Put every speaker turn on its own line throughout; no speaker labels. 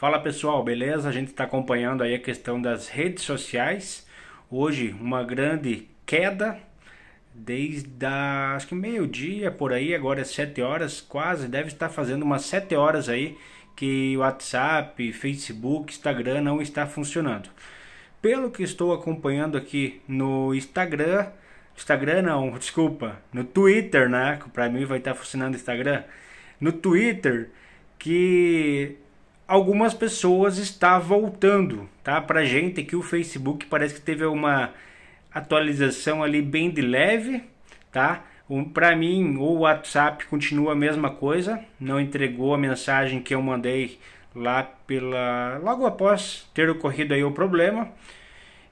Fala pessoal, beleza? A gente está acompanhando aí a questão das redes sociais. Hoje uma grande queda desde a, acho que meio-dia por aí, agora é 7 horas, quase deve estar fazendo umas 7 horas aí que WhatsApp, Facebook, Instagram não está funcionando. Pelo que estou acompanhando aqui no Instagram, Instagram não, desculpa, no Twitter, né? Para mim vai estar funcionando Instagram. No Twitter, que algumas pessoas está voltando, tá? Para gente que o Facebook parece que teve uma atualização ali bem de leve, tá? Para mim, o WhatsApp continua a mesma coisa, não entregou a mensagem que eu mandei lá pela logo após ter ocorrido aí o problema.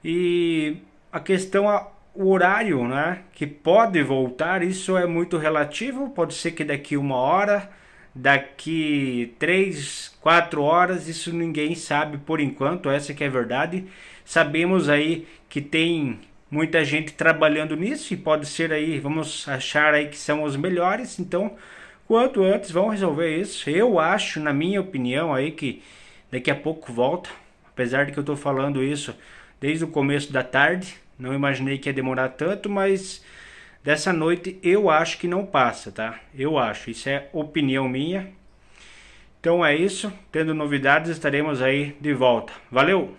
E a questão a o horário, né, que pode voltar, isso é muito relativo, pode ser que daqui uma hora, daqui 3, 4 horas, isso ninguém sabe por enquanto, essa que é a verdade. Sabemos aí que tem muita gente trabalhando nisso e pode ser aí, vamos achar aí que são os melhores, então quanto antes vão resolver isso. Eu acho, na minha opinião aí que daqui a pouco volta, apesar de que eu estou falando isso desde o começo da tarde, não imaginei que ia demorar tanto, mas Dessa noite eu acho que não passa, tá? Eu acho, isso é opinião minha. Então é isso, tendo novidades estaremos aí de volta. Valeu!